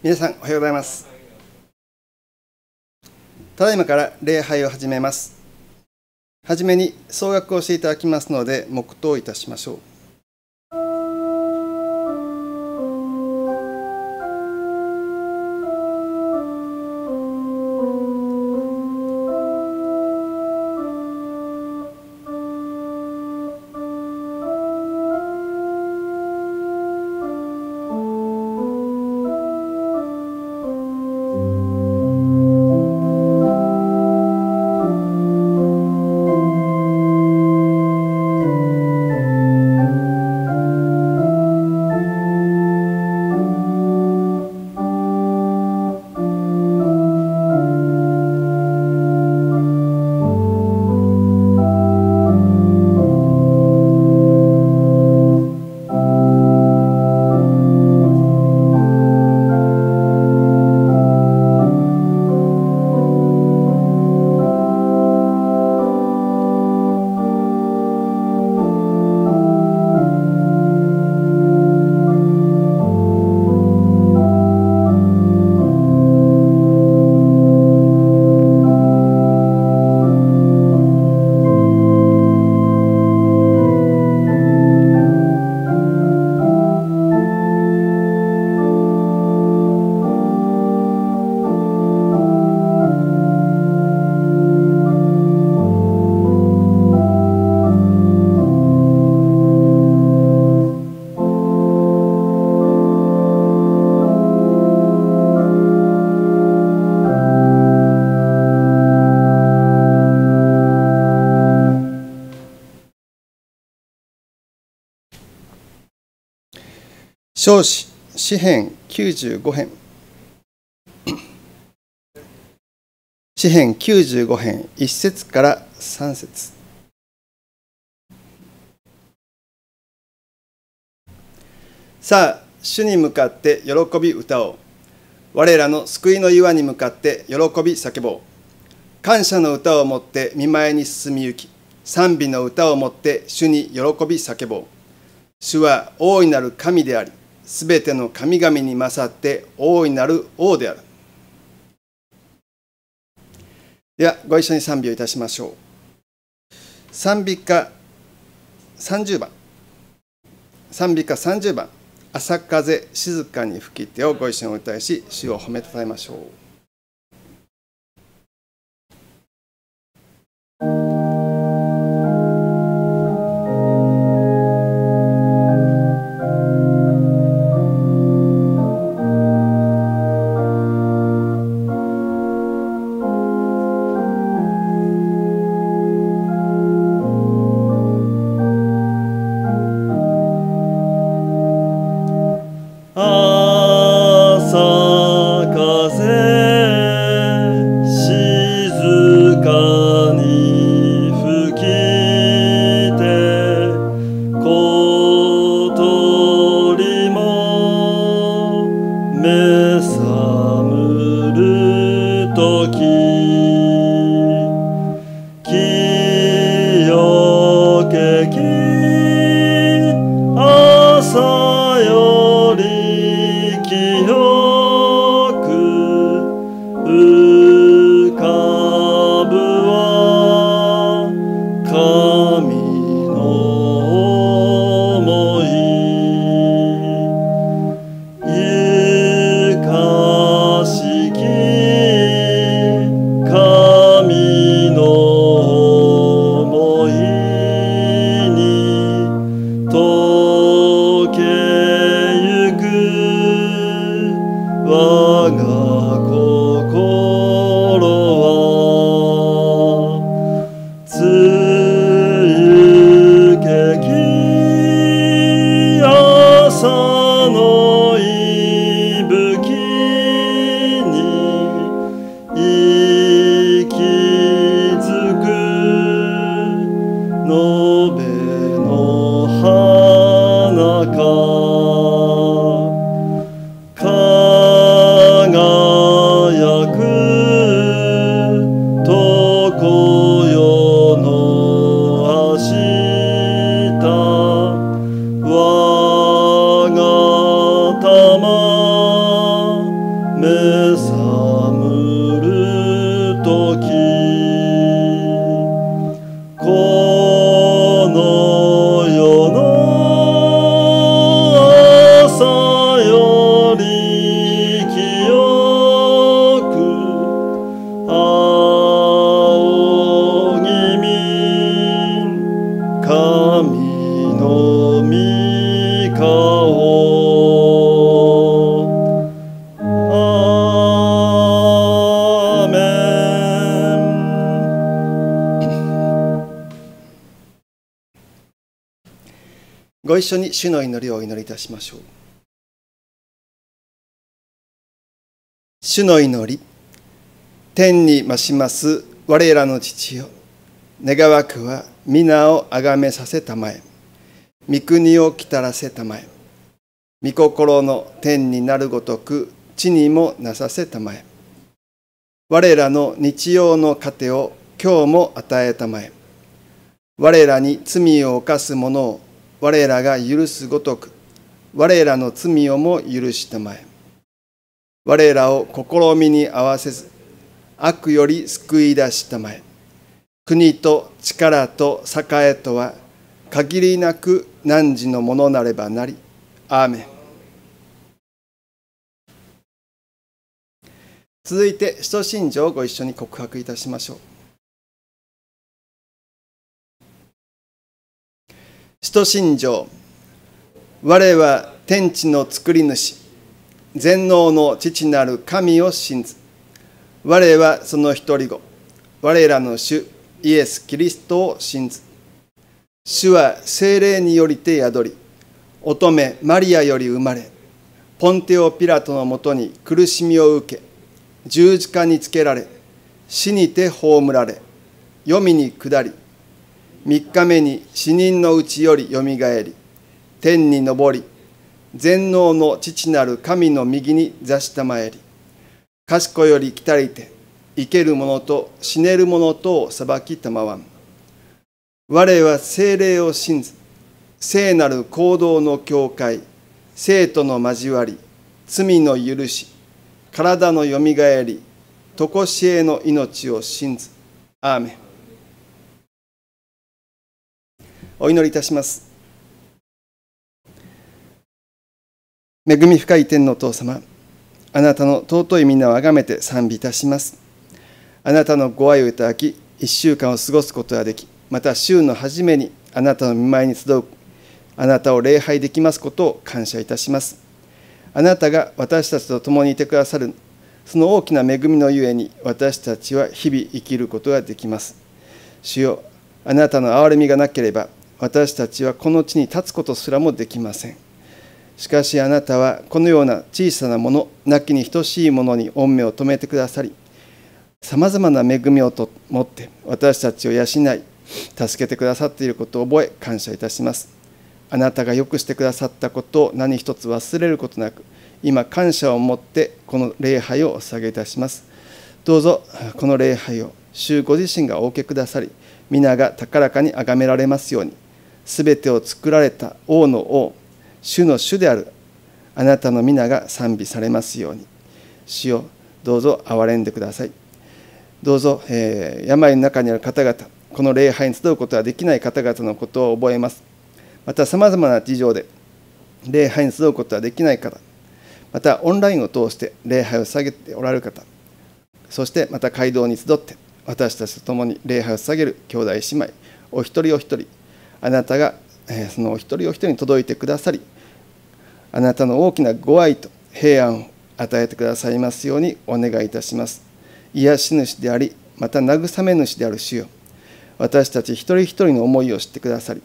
皆さんおはようございますただいまから礼拝を始めますはじめに総額をしていただきますので黙祷いたしましょう創始詩十95編詩九95編1節から3節さあ主に向かって喜び歌おう我らの救いの岩に向かって喜び叫ぼう感謝の歌をもって見舞いに進みゆき賛美の歌をもって主に喜び叫ぼう主は大いなる神でありすべての神々に勝って大いなる王である。では、ご一緒に賛美をいたしましょう。賛美歌30番。賛美歌30番。朝風静かに吹き手をご一緒にお歌いし、主を褒めたたえましょう。Long 一緒に主の祈りをお祈りいたしましょう主の祈り天に増します我らの父よ願わくは皆をあがめさせたまえ御国をきたらせたまえ御心の天になるごとく地にもなさせたまえ我らの日曜の糧を今日も与えたまえ我らに罪を犯す者を我らが許すごとく我らの罪をも許したまえ我らを試みに合わせず悪より救い出したまえ国と力と栄とは限りなく汝のものなればなりアーメン続いて使徒信条をご一緒に告白いたしましょう使徒信条我は天地の作り主全能の父なる神を信ず我はその一人子我らの主イエス・キリストを信ず主は精霊によりて宿り乙女マリアより生まれポンテオ・ピラトのもとに苦しみを受け十字架につけられ死にて葬られ黄泉に下り3日目に死人のうちよりよみがえり天に昇り全能の父なる神の右に座したまえり賢より来たりて生ける者と死ねる者とを裁きたまわん我は精霊を信ず聖なる行動の境界生徒の交わり罪の許し体のよみがえりとこしえの命を信ずアーメンお祈りいたします恵み深い天のお父様あなたの尊い皆をあがめて賛美いたしますあなたのご愛をいただき1週間を過ごすことができまた週の初めにあなたの見舞いに集うあなたを礼拝できますことを感謝いたしますあなたが私たちと共にいてくださるその大きな恵みのゆえに私たちは日々生きることができます主よあなたの憐れみがなければ私たちはこの地に立つことすらもできませんしかしあなたはこのような小さなものなきに等しいものに恩命を止めてくださりさまざまな恵みをと持って私たちを養い助けてくださっていることを覚え感謝いたしますあなたがよくしてくださったことを何一つ忘れることなく今感謝を持ってこの礼拝をお捧げいたしますどうぞこの礼拝を主ご自身がお受けくださり皆が高らかに崇められますようにすべてを作られた王の王、主の主であるあなたの皆が賛美されますように。主よどうぞ憐れんでください。どうぞ、えー、病の中にある方々、この礼拝に集うことはできない方々のことを覚えます。また、さまざまな事情で礼拝に集うことはできない方、またオンラインを通して礼拝を下げておられる方、そしてまた街道に集って、私たちと共に礼拝を下げる兄弟姉妹、お一人お一人、あなたがそのお一人お一人に届いてくださりあなたの大きなご愛と平安を与えてくださいますようにお願いいたします癒し主でありまた慰め主である主よ私たち一人一人の思いを知ってくださり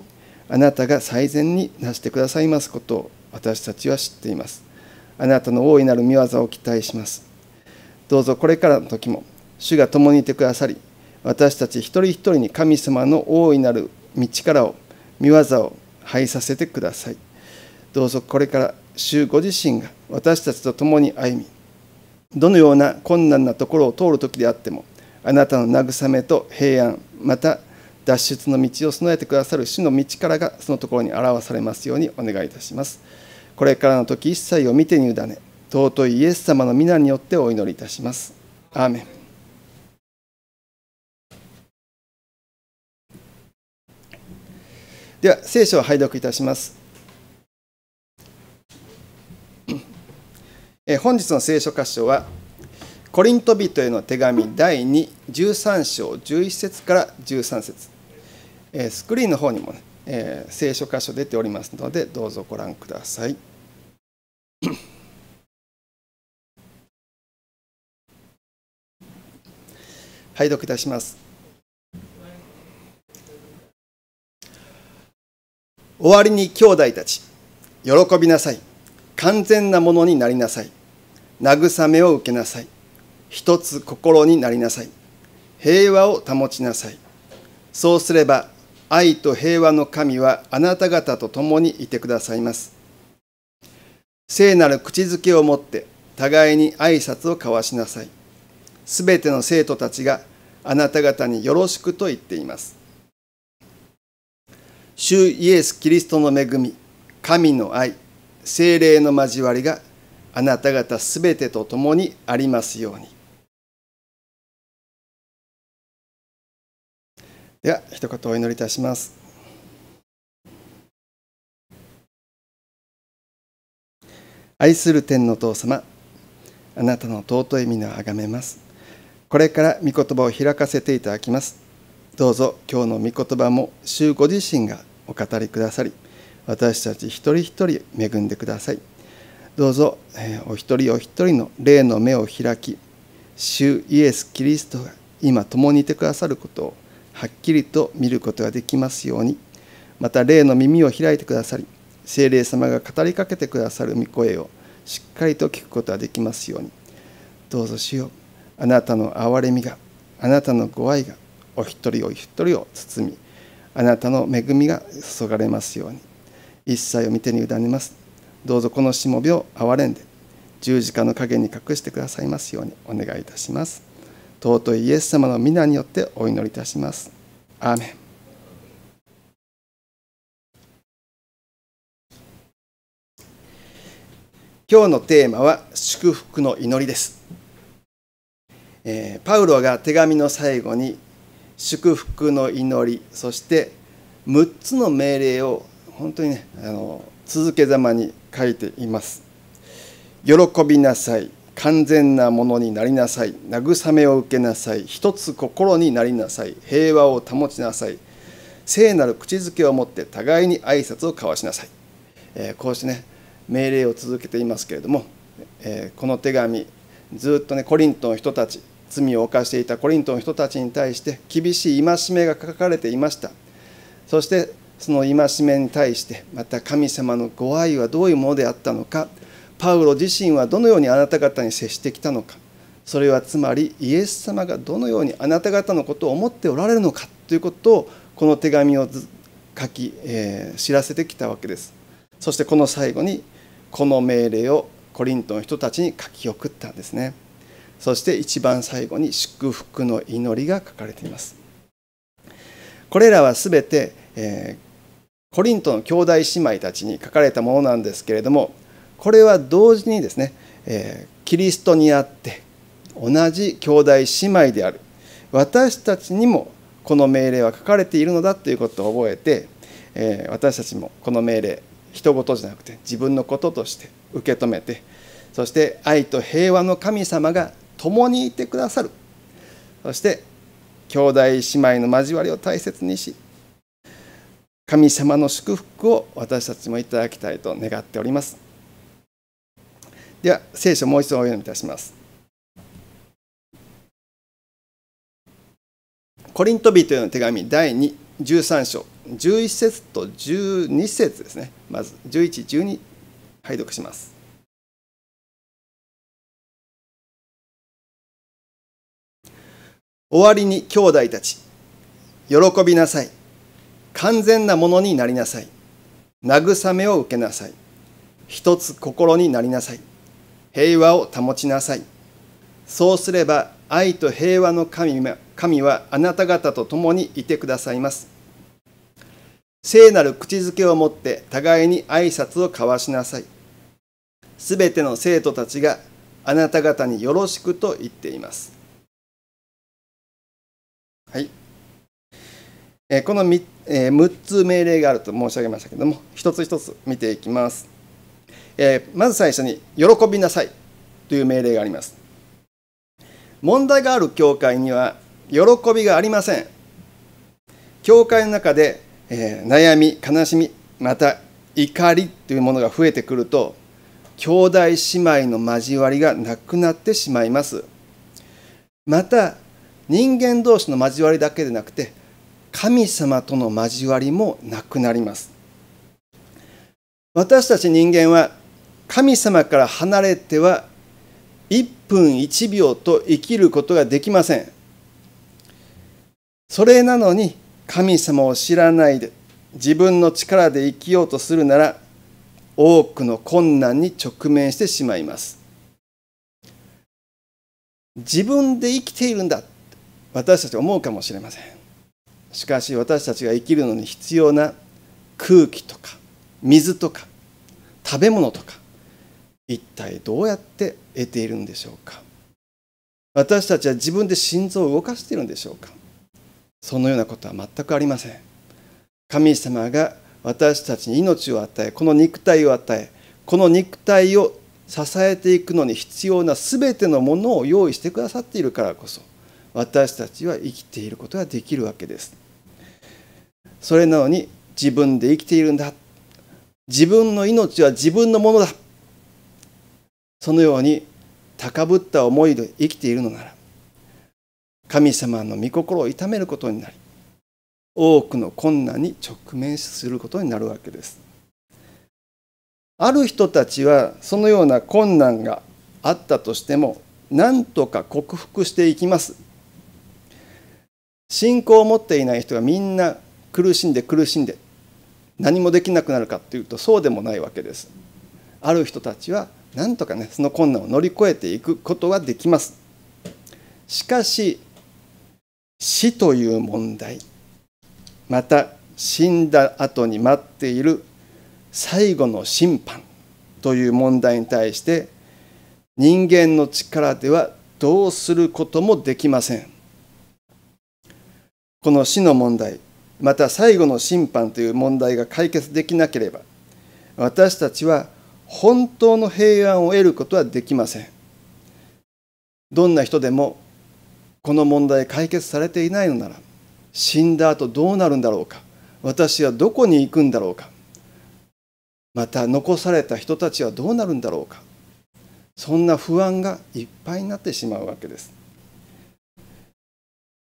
あなたが最善になしてくださいますことを私たちは知っていますあなたの大いなる御業を期待しますどうぞこれからの時も主が共にいてくださり私たち一人一人に神様の大いなる道からを御業を拝させてくださいどうぞこれから主ご自身が私たちと共に歩みどのような困難なところを通る時であってもあなたの慰めと平安また脱出の道を備えてくださる主の道からがそのところに表されますようにお願いいたしますこれからの時一切を見てに委ね尊いイエス様の皆によってお祈りいたしますアーメンでは聖書を拝読いたします。え本日の聖書箇所はコリント人への手紙第2 13章11節から13節、えスクリーンの方にも、ね、え聖書箇所出ておりますのでどうぞご覧ください。拝読いたします。終わりに兄弟たち喜びなさい完全なものになりなさい慰めを受けなさい一つ心になりなさい平和を保ちなさいそうすれば愛と平和の神はあなた方と共にいてくださいます聖なる口づけをもって互いに挨拶を交わしなさいすべての生徒たちがあなた方によろしくと言っています主イエス・キリストの恵み、神の愛、精霊の交わりがあなた方すべてと共にありますように。では、一言お祈りいたします。愛する天の父様、あなたの尊い皆をあがめます。これから御言葉を開かせていただきます。どうぞ今日の御言葉も主ご自身がお語りくださり私たち一人一人恵んでくださいどうぞ、えー、お一人お一人の霊の目を開き主イエス・キリストが今共にいてくださることをはっきりと見ることができますようにまた霊の耳を開いてくださり精霊様が語りかけてくださる御声をしっかりと聞くことができますようにどうぞ主よあなたの憐れみがあなたのご愛がお一人お一人を包みあなたの恵みが注がれますように一切を見てに委ねますどうぞこのしもべを憐れんで十字架の陰に隠してくださいますようにお願いいたします尊いイエス様の皆によってお祈りいたしますアーメン今日のテーマは祝福の祈りです、えー、パウロが手紙の最後に祝福の祈りそして6つの命令を本当にねあの続けざまに書いています。喜びなさい完全なものになりなさい慰めを受けなさい一つ心になりなさい平和を保ちなさい聖なる口づけを持って互いに挨拶を交わしなさい、えー、こうしてね命令を続けていますけれども、えー、この手紙ずっとねコリントの人たち罪を犯していたコリントの人たちに対して厳しい戒めが書かれていましたそしてその戒めに対してまた神様のご愛はどういうものであったのかパウロ自身はどのようにあなた方に接してきたのかそれはつまりイエス様がどのようにあなた方のことを思っておられるのかということをこの手紙を書き、えー、知らせてきたわけですそしてこの最後にこの命令をコリントの人たちに書き送ったんですねそして一番最後に祝福の祈りが書かれていますこれらはすべて、えー、コリントの兄弟姉妹たちに書かれたものなんですけれどもこれは同時にですね、えー、キリストにあって同じ兄弟姉妹である私たちにもこの命令は書かれているのだということを覚えて、えー、私たちもこの命令人事じゃなくて自分のこととして受け止めてそして愛と平和の神様が共にいてくださるそして兄弟姉妹の交わりを大切にし神様の祝福を私たちもいただきたいと願っておりますでは聖書もう一度お読みいたしますコリントビというの手紙第2 13章11節と12節ですねまず1112拝読します終わりに兄弟たち、喜びなさい。完全なものになりなさい。慰めを受けなさい。一つ心になりなさい。平和を保ちなさい。そうすれば愛と平和の神神はあなた方と共にいてくださいます。聖なる口づけをもって互いに挨拶を交わしなさい。すべての生徒たちがあなた方によろしくと言っています。はい。えー、この 6,、えー、6つ命令があると申し上げましたけども、一つ一つ見ていきます。えー、まず最初に、喜びなさいという命令があります。問題がある教会には、喜びがありません。教会の中で、えー、悩み、悲しみ、また怒りというものが増えてくると、兄弟姉妹の交わりがなくなってしまいます。また人間同士の交わりだけでなくて神様との交わりもなくなります私たち人間は神様から離れては1分1秒と生きることができませんそれなのに神様を知らないで自分の力で生きようとするなら多くの困難に直面してしまいます自分で生きているんだ私たち思うかもしれませんしかし私たちが生きるのに必要な空気とか水とか食べ物とか一体どうやって得ているんでしょうか私たちは自分で心臓を動かしているんでしょうかそのようなことは全くありません神様が私たちに命を与えこの肉体を与えこの肉体を支えていくのに必要な全てのものを用意してくださっているからこそ私たちは生きていることができるわけです。それなのに自分で生きているんだ自分の命は自分のものだそのように高ぶった思いで生きているのなら神様の御心を痛めることになり多くの困難に直面することになるわけです。ある人たちはそのような困難があったとしてもなんとか克服していきます。信仰を持っていない人がみんな苦しんで苦しんで何もできなくなるかっていうとそうでもないわけです。ある人たちはなんとかねその困難を乗り越えていくことはできます。しかし死という問題また死んだ後に待っている最後の審判という問題に対して人間の力ではどうすることもできません。この死の問題また最後の審判という問題が解決できなければ私たちは本当の平安を得ることはできませんどんな人でもこの問題解決されていないのなら死んだ後どうなるんだろうか私はどこに行くんだろうかまた残された人たちはどうなるんだろうかそんな不安がいっぱいになってしまうわけです。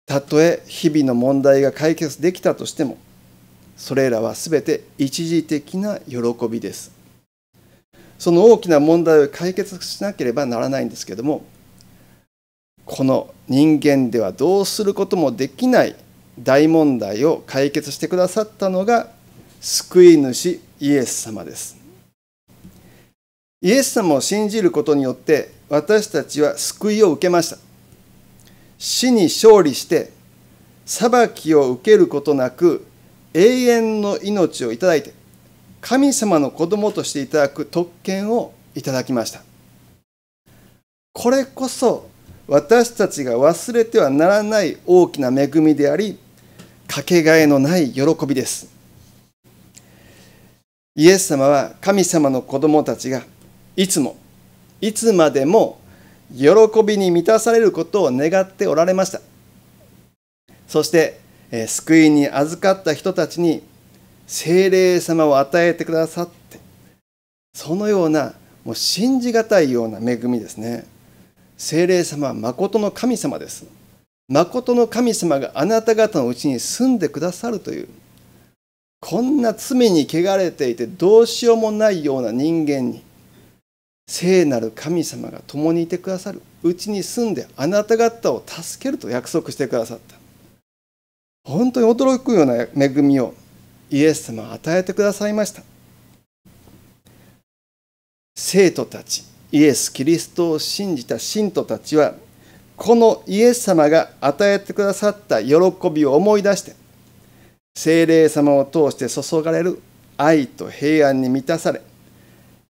たとえ日々の問題が解決できたとしてもそれらは全て一時的な喜びですその大きな問題を解決しなければならないんですけどもこの人間ではどうすることもできない大問題を解決してくださったのが救い主イエス様ですイエス様を信じることによって私たちは救いを受けました死に勝利して裁きを受けることなく永遠の命をいただいて神様の子供としていただく特権をいただきましたこれこそ私たちが忘れてはならない大きな恵みでありかけがえのない喜びですイエス様は神様の子供たちがいつもいつまでも喜びに満たされることを願っておられましたそして救いに預かった人たちに精霊様を与えてくださってそのようなもう信じがたいような恵みですね精霊様は誠の神様です誠の神様があなた方のうちに住んでくださるというこんな罪に汚れていてどうしようもないような人間に聖なる神様が共にいてくださるうちに住んであなた方を助けると約束してくださった本当に驚くような恵みをイエス様は与えてくださいました生徒たちイエス・キリストを信じた信徒たちはこのイエス様が与えてくださった喜びを思い出して精霊様を通して注がれる愛と平安に満たされ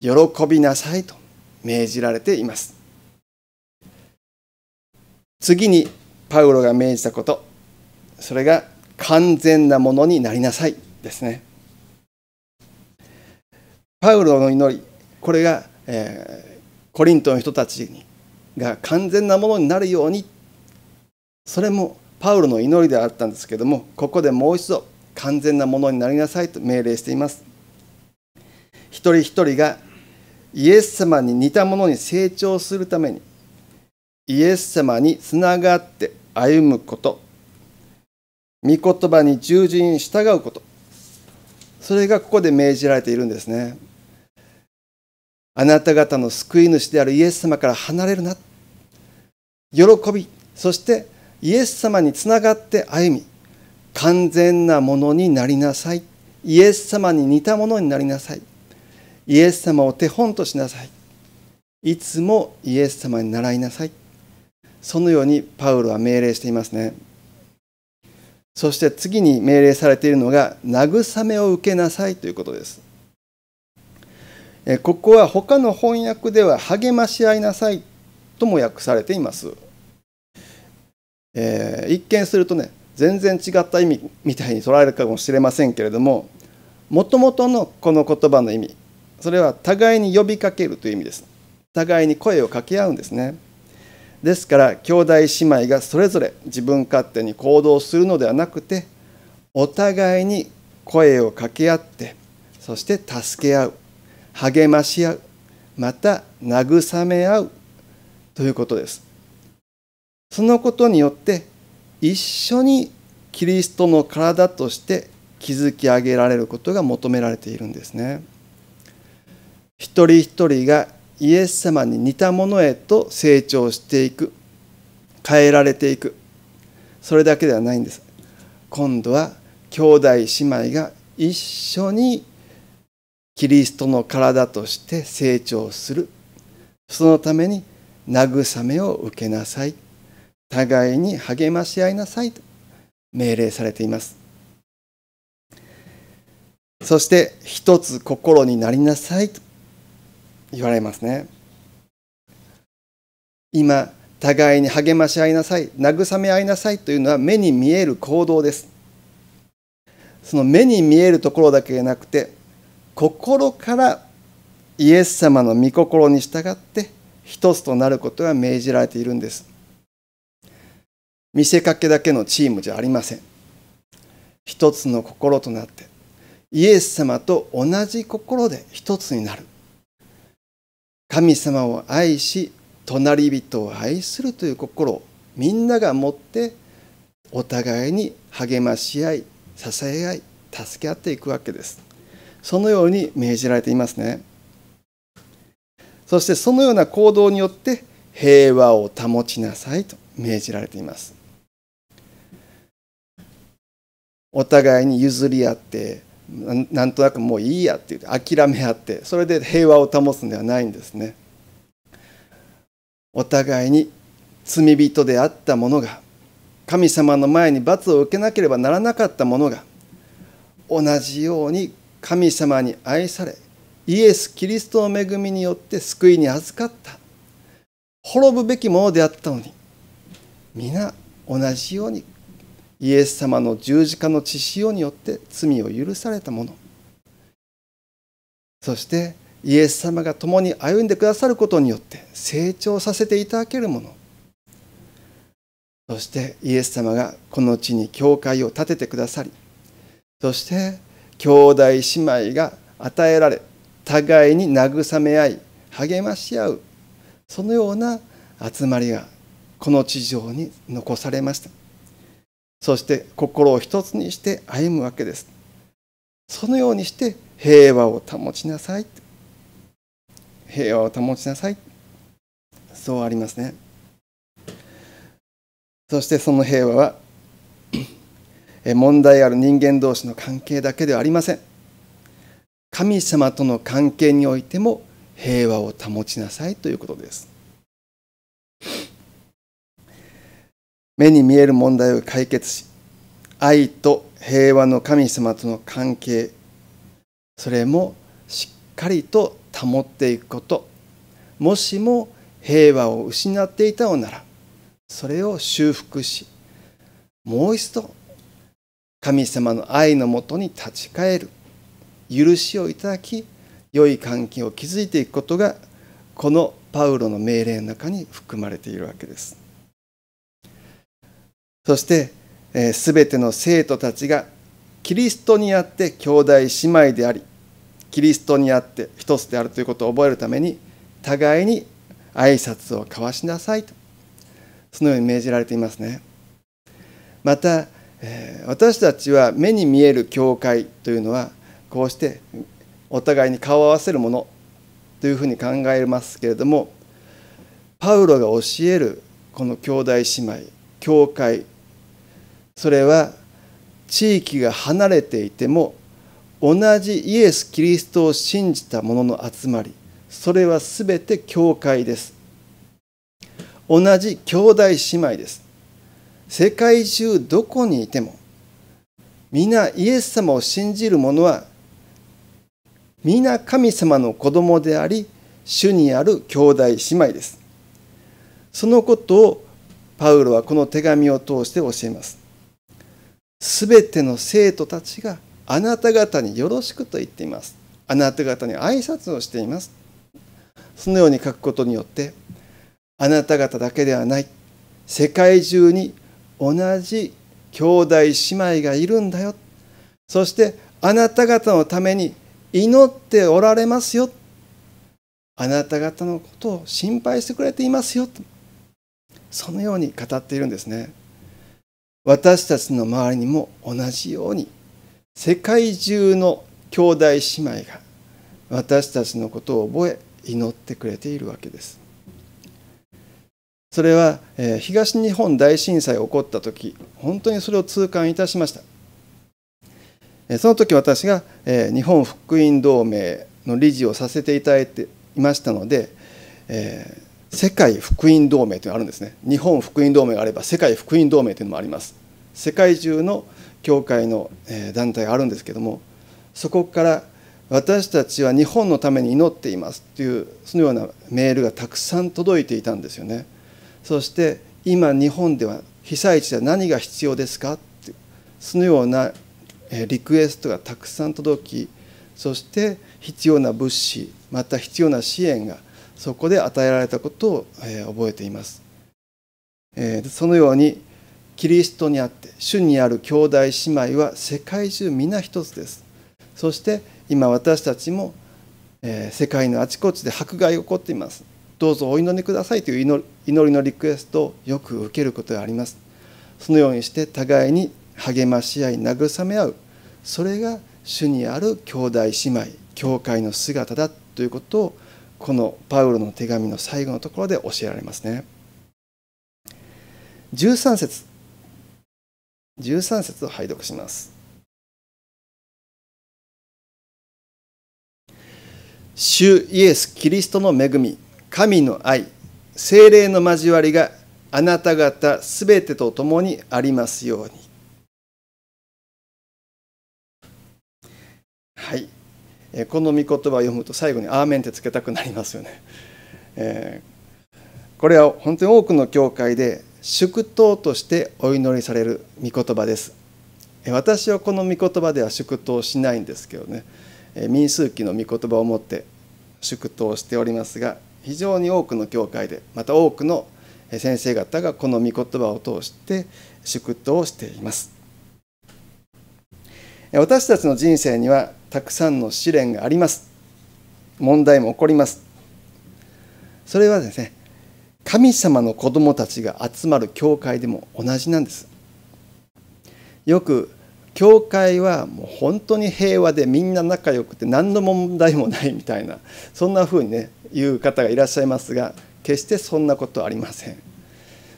喜びなさいと命じられています次にパウロが命じたことそれが完全なものになりなさいですねパウロの祈りこれが、えー、コリントの人たちにが完全なものになるようにそれもパウロの祈りであったんですけどもここでもう一度完全なものになりなさいと命令しています一人一人がイエス様に似たものに成長するためにイエス様につながって歩むこと御言葉に従順に従うことそれがここで命じられているんですねあなた方の救い主であるイエス様から離れるな喜びそしてイエス様につながって歩み完全なものになりなさいイエス様に似たものになりなさいイエス様を手本としなさい。いつもイエス様に習いなさい。そのようにパウロは命令していますね。そして次に命令されているのが、慰めを受けなさいということです。ここは他の翻訳では、励まし合いなさいとも訳されています。えー、一見するとね、全然違った意味みたいに捉えるかもしれませんけれども、もともとのこの言葉の意味、それは互いに呼びかけるという意味です互いに声を掛け合うんですねですから兄弟姉妹がそれぞれ自分勝手に行動するのではなくてお互いに声を掛け合ってそして助け合う励まし合うまた慰め合うということですそのことによって一緒にキリストの体として築き上げられることが求められているんですね。一人一人がイエス様に似たものへと成長していく変えられていくそれだけではないんです今度は兄弟姉妹が一緒にキリストの体として成長するそのために慰めを受けなさい互いに励まし合いなさいと命令されていますそして一つ心になりなさいと言われますね今互いに励まし合いなさい慰め合いなさいというのは目に見える行動ですその目に見えるところだけじゃなくて心からイエス様の御心に従って一つとなることが命じられているんです見せかけだけのチームじゃありません一つの心となってイエス様と同じ心で一つになる神様を愛し隣人を愛するという心みんなが持ってお互いに励まし合い支え合い助け合っていくわけですそのように命じられていますねそしてそのような行動によって平和を保ちなさいと命じられていますお互いに譲り合ってなんとなくもういいやって言って諦め合ってそれで平和を保つんではないんですね。お互いに罪人であったものが神様の前に罰を受けなければならなかったものが同じように神様に愛されイエス・キリストの恵みによって救いに預かった滅ぶべきものであったのに皆同じようにイエス様の十字架の血潮によって罪を許されたものそしてイエス様が共に歩んでくださることによって成長させていただけるものそしてイエス様がこの地に教会を建ててくださりそして兄弟姉妹が与えられ互いに慰め合い励まし合うそのような集まりがこの地上に残されましたそして心を一つにして歩むわけですそのようにして平和を保ちなさい平和を保ちなさいそうありますねそしてその平和は問題ある人間同士の関係だけではありません神様との関係においても平和を保ちなさいということです目に見える問題を解決し愛と平和の神様との関係それもしっかりと保っていくこともしも平和を失っていたのならそれを修復しもう一度神様の愛のもとに立ち返る許しをいただき良い関係を築いていくことがこのパウロの命令の中に含まれているわけです。そしてすべ、えー、ての生徒たちがキリストにあって兄弟姉妹でありキリストにあって一つであるということを覚えるために互いに挨拶を交わしなさいとそのように命じられていますねまた、えー、私たちは目に見える教会というのはこうしてお互いに顔を合わせるものというふうに考えますけれどもパウロが教えるこの兄弟姉妹教会それは地域が離れていても同じイエス・キリストを信じた者の集まりそれは全て教会です同じ兄弟姉妹です世界中どこにいても皆イエス様を信じる者は皆神様の子供であり主にある兄弟姉妹ですそのことをパウロはこの手紙を通して教えますすべての生徒たちがあなた方によろしくと言っています。あなた方に挨拶をしています。そのように書くことによって、あなた方だけではない、世界中に同じ兄弟姉妹がいるんだよ。そしてあなた方のために祈っておられますよ。あなた方のことを心配してくれていますよ。そのように語っているんですね。私たちの周りにも同じように世界中の兄弟姉妹が私たちのことを覚え祈ってくれているわけです。それは東日本大震災が起こった時本当にそれを痛感いたしましたその時私が日本福音同盟の理事をさせていただいていましたので世界福音同盟というのがあるんですね日本福音同盟があれば世界福音同盟というのもあります世界中の教会の団体があるんですけどもそこから私たちは日本のために祈っていますというそのようなメールがたくさん届いていたんですよねそして今日本では被災地では何が必要ですかいう、そのようなリクエストがたくさん届きそして必要な物資また必要な支援がそこで与えられたことを、えー、覚えています、えー、そのようにキリストにあって主にある兄弟姉妹は世界中皆一つですそして今私たちも、えー、世界のあちこちで迫害が起こっていますどうぞお祈りくださいという祈りのリクエストをよく受けることがありますそのようにして互いに励まし合い慰め合うそれが主にある兄弟姉妹教会の姿だということをこのパウロの手紙の最後のところで教えられますね。13節13節を拝読します。主イエス・キリストの恵み、神の愛、精霊の交わりがあなた方すべてと共にありますように。はい。えこの御言葉を読むと最後に「アーメン」ってつけたくなりますよね。えこれは本当に多くの教会で祝祷としてお祈りされる御言葉です。私はこの御言葉では祝祷しないんですけどね民数記の御言葉をもって祝祷しておりますが非常に多くの教会でまた多くの先生方がこの御言葉を通して祝祷をしています私たちの人生にはたくさんの試練があります問題も起こりますそれはですね神様の子供たちが集まる教会でも同じなんですよく教会はもう本当に平和でみんな仲良くて何の問題もないみたいなそんな風にね言う方がいらっしゃいますが決してそんなことありません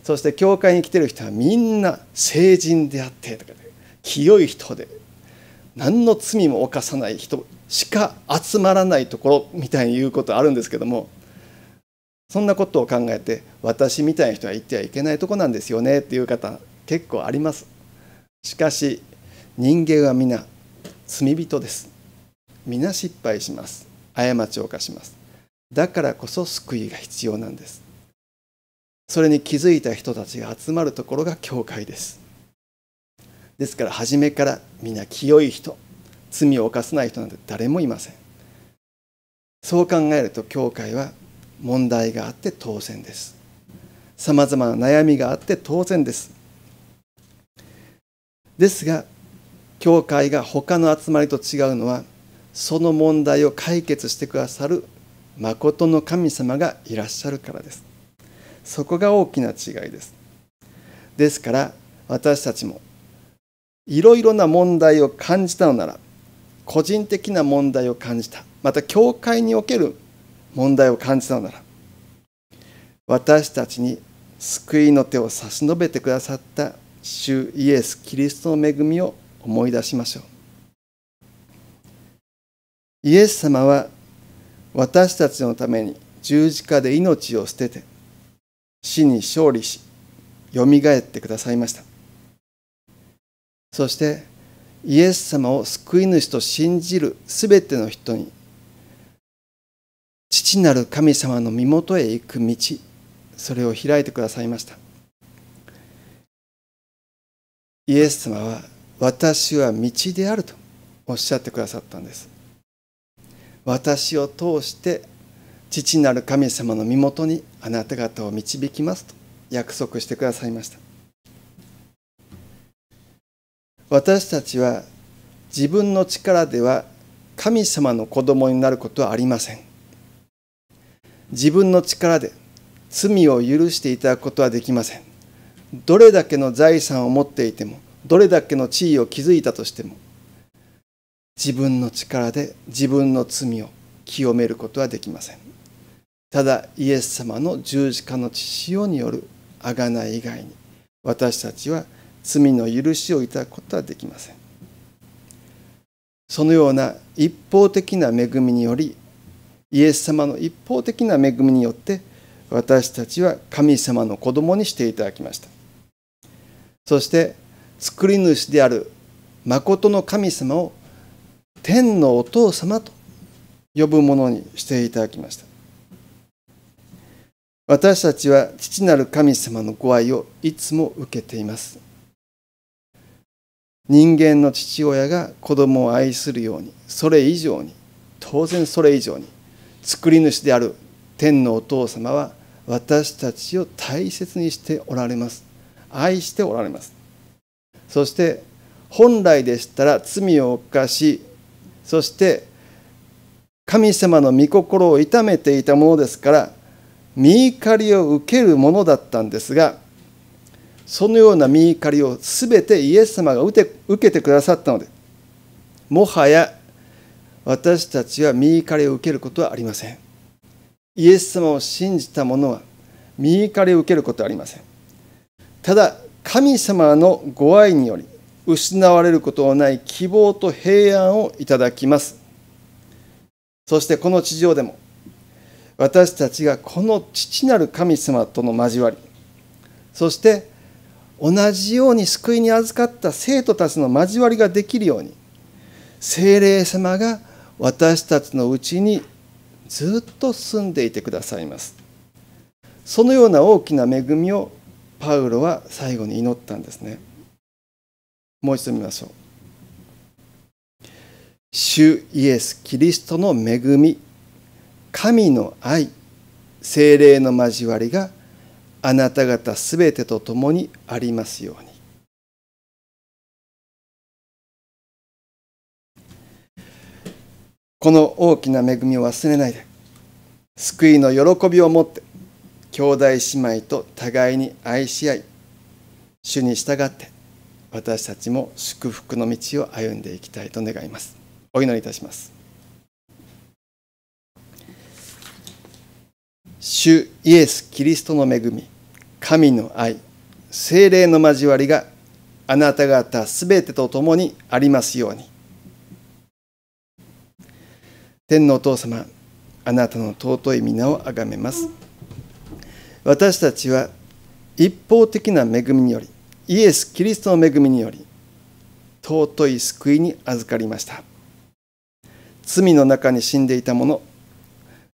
そして教会に来てる人はみんな成人であってとかね、清い人で何の罪も犯さない人しか集まらないところみたいに言うことあるんですけどもそんなことを考えて私みたいな人は行ってはいけないとこなんですよねっていう方結構ありますしかし人間は皆罪人です皆失敗します過ちを犯しますだからこそ救いが必要なんですそれに気づいた人たちが集まるところが教会ですですから初めからみんな清い人罪を犯さない人なんて誰もいませんそう考えると教会は問題があって当然ですさまざまな悩みがあって当然ですですが教会が他の集まりと違うのはその問題を解決してくださる誠の神様がいらっしゃるからですそこが大きな違いですですから私たちもいろいろな問題を感じたのなら個人的な問題を感じたまた教会における問題を感じたのなら私たちに救いの手を差し伸べてくださった主イエス・キリストの恵みを思い出しましょうイエス様は私たちのために十字架で命を捨てて死に勝利しよみがえってくださいましたそしてイエス様を救い主と信じるすべての人に父なる神様の身元へ行く道それを開いてくださいましたイエス様は私は道であるとおっしゃってくださったんです私を通して父なる神様の身元にあなた方を導きますと約束してくださいました私たちは自分の力では神様の子供になることはありません自分の力で罪を許していただくことはできませんどれだけの財産を持っていてもどれだけの地位を築いたとしても自分の力で自分の罪を清めることはできませんただイエス様の十字架の血潮による贖い以外に私たちは罪の許しをいただくことはできませんそのような一方的な恵みによりイエス様の一方的な恵みによって私たちは神様の子供にしていただきましたそして作り主である真の神様を天のお父様と呼ぶものにしていただきました私たちは父なる神様のご愛をいつも受けています人間の父親が子供を愛するようにそれ以上に当然それ以上に作り主である天のお父様は私たちを大切にしておられます愛しておられますそして本来でしたら罪を犯しそして神様の御心を痛めていたものですから身怒りを受けるものだったんですがそのような身怒りをすべてイエス様が受けてくださったのでもはや私たちは身怒りを受けることはありませんイエス様を信じた者は身怒りを受けることはありませんただ神様のご愛により失われることのない希望と平安をいただきますそしてこの地上でも私たちがこの父なる神様との交わりそして同じように救いに預かった生徒たちの交わりができるように精霊様が私たちのうちにずっと住んでいてくださいますそのような大きな恵みをパウロは最後に祈ったんですねもう一度見ましょう主イエス・キリストの恵み神の愛精霊の交わりがあなた方すべてと共にありますように。この大きな恵みを忘れないで救いの喜びを持って兄弟姉妹と互いに愛し合い主に従って私たちも祝福の道を歩んでいきたいと願いますお祈りいたします主イエス・キリストの恵み、神の愛、精霊の交わりがあなた方すべてと共にありますように。天のお父様、あなたの尊い皆をあがめます。私たちは一方的な恵みにより、イエス・キリストの恵みにより、尊い救いに預かりました。罪の中に死んでいたもの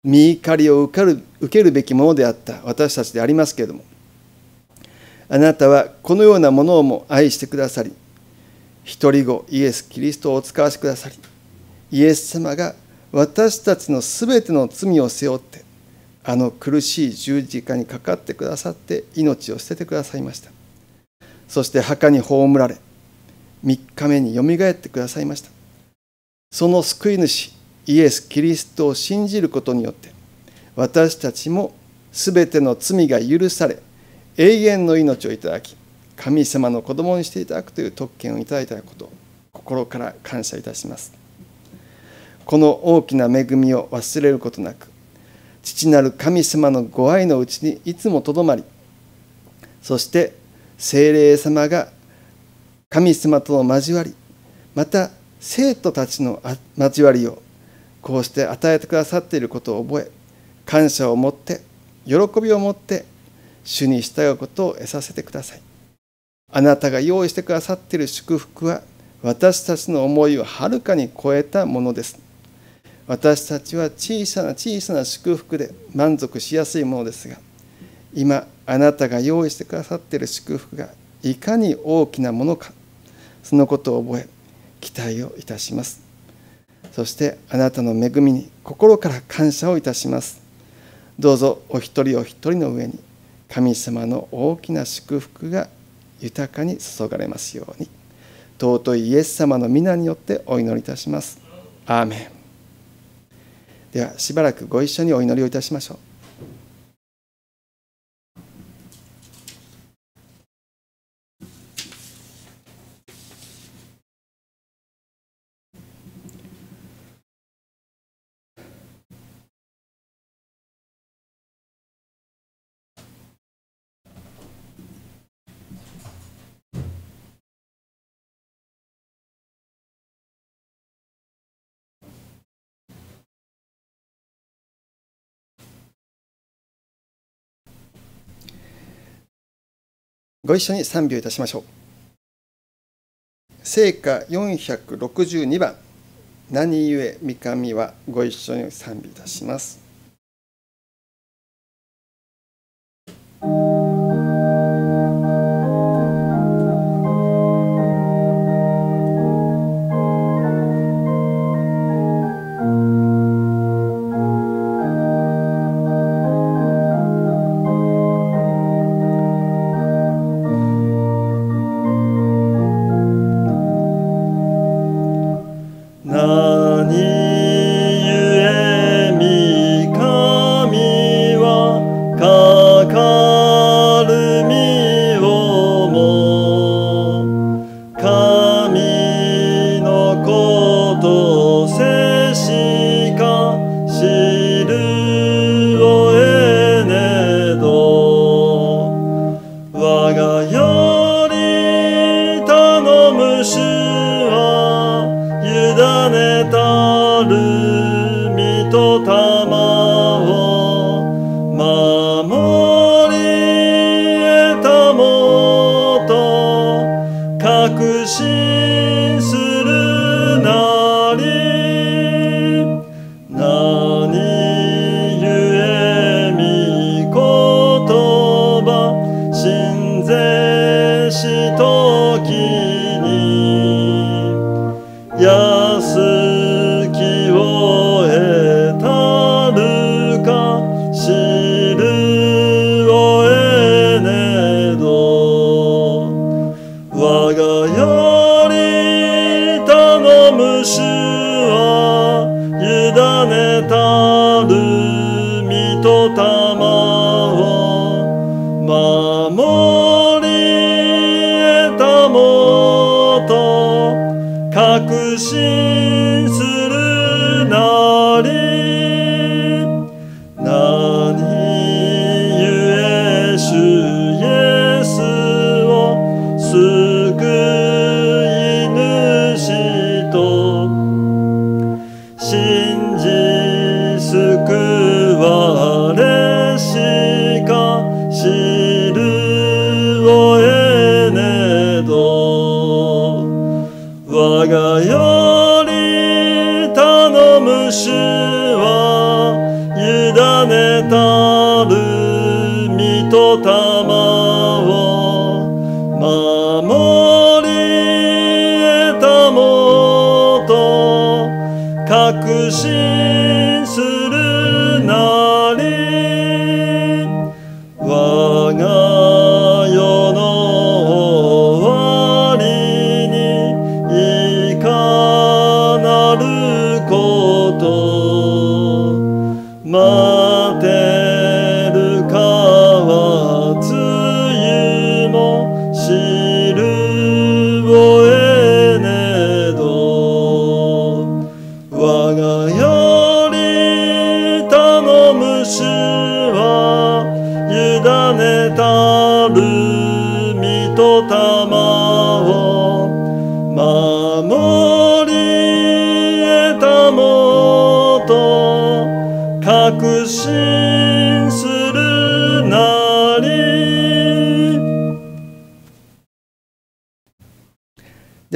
見怒りを受る受けるべきものであった私たちでありますけれどもあなたはこのようなものをも愛してくださり一人子イエス・キリストをお使わしくださりイエス様が私たちのすべての罪を背負ってあの苦しい十字架にかかってくださって命を捨ててくださいましたそして墓に葬られ3日目によみがえってくださいましたその救い主イエス・キリストを信じることによって私たちも全ての罪が許され永遠の命をいただき神様の子供にしていただくという特権をいただいたことを心から感謝いたしますこの大きな恵みを忘れることなく父なる神様のご愛のうちにいつもとどまりそして精霊様が神様との交わりまた生徒たちの交わりをこうして与えてくださっていることを覚え感謝を持って喜びを持って主に従うことを得させてくださいあなたが用意してくださっている祝福は私たちの思いをはるかに超えたものです私たちは小さな小さな祝福で満足しやすいものですが今あなたが用意してくださっている祝福がいかに大きなものかそのことを覚え期待をいたしますそしてあなたの恵みに心から感謝をいたしますどうぞお一人お一人の上に神様の大きな祝福が豊かに注がれますように尊いイエス様の皆によってお祈りいたしますアーメンではしばらくご一緒にお祈りをいたしましょうご一緒に賛美をいたしましょう。聖歌462番「何故三上は」ご一緒に賛美いたします。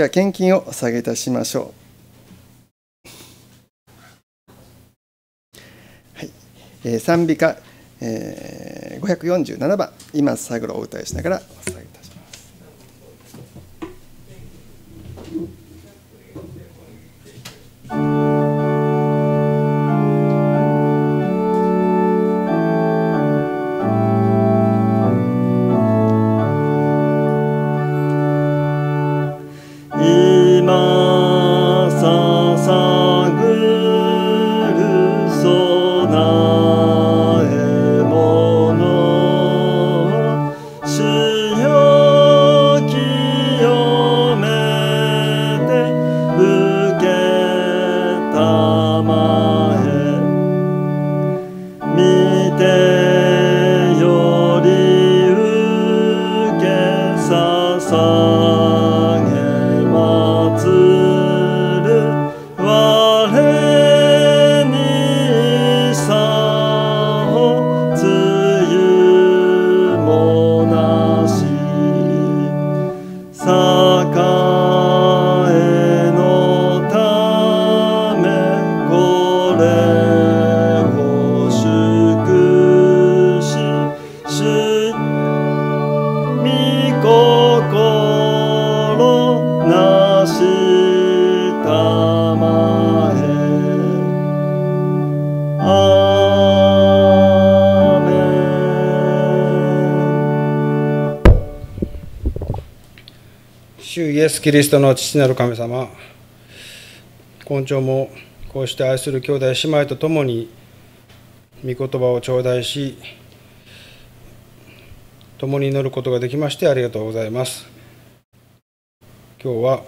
は献金をお下げいたしましょう。はい、えー、賛美歌、えー、547番「今探ろう」を歌いしながらお下げいたします。主イエス・キリストの父なる神様、今朝もこうして愛する兄弟姉妹と共に、御言葉を頂戴し、共に祈ることができましてありがとうございます。今日は、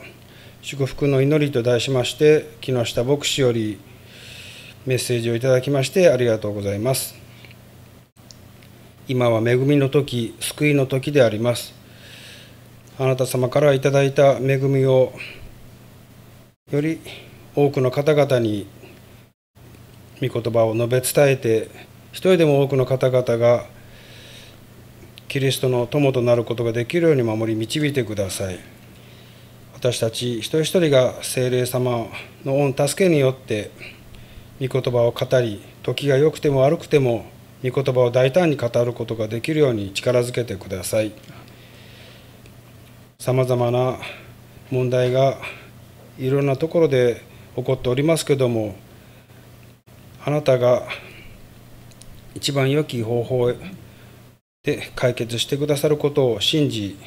祝福の祈りと題しまして、木下牧師よりメッセージをいただきましてありがとうございます。今は恵みの時、救いの時であります。あなた様からいただいた恵みをより多くの方々に御言葉を述べ伝えて一人でも多くの方々がキリストの友となることができるように守り導いてください私たち一人一人が精霊様の恩助けによって御言葉を語り時が良くても悪くても御言葉を大胆に語ることができるように力づけてください。さまざまな問題がいろんなところで起こっておりますけどもあなたが一番良き方法で解決してくださることを信じ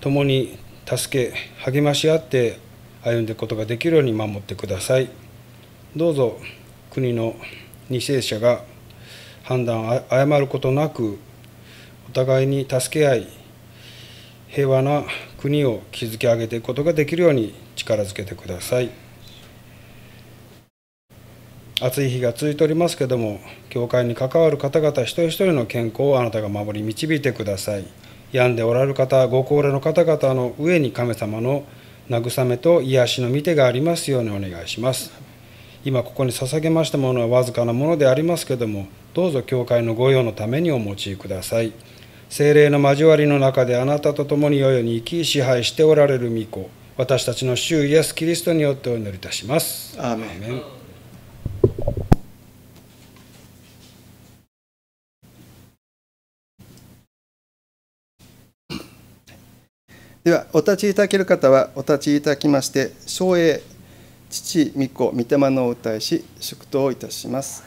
共に助け励まし合って歩んでいくことができるように守ってくださいどうぞ国の2世者が判断を誤ることなくお互いに助け合い平和な国を築き上げていくことができるように力づけてください暑い日が続いておりますけども教会に関わる方々一人一人の健康をあなたが守り導いてください病んでおられる方ご高齢の方々の上に神様の慰めと癒しの御手がありますようにお願いします今ここに捧げましたものはわずかなものでありますけどもどうぞ教会の御用のためにお持ちください精霊の交わりの中であなたと共に世々に生き支配しておられる御子私たちの主イエス・キリストによってお祈りいたします。アーメンではお立ちいただける方はお立ちいただきまして「照英父御子御霊のお歌いし祝祷いたします」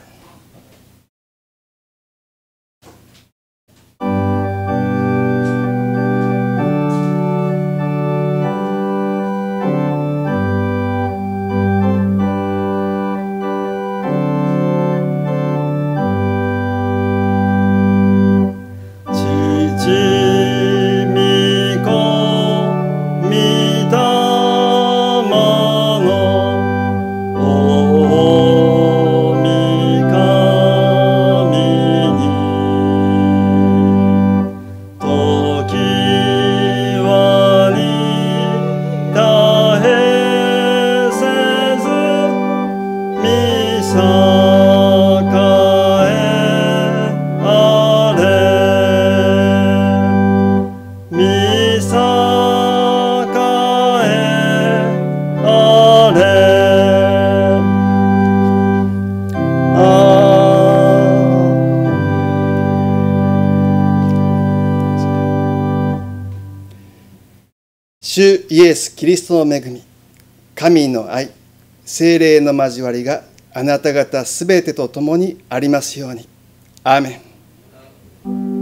イエス・キリストの恵み、神の愛、精霊の交わりがあなた方すべてと共にありますように。アーメン。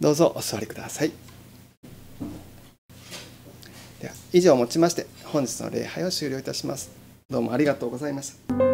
どうぞお座りください。以上をもちまして本日の礼拝を終了いたしますどうもありがとうございました